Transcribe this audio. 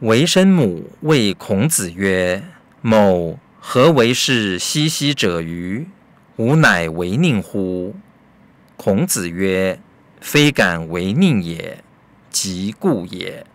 为生母谓孔子曰：“某何为是兮兮者于？吾乃为佞乎？”孔子曰：“非敢为佞也，即故也。”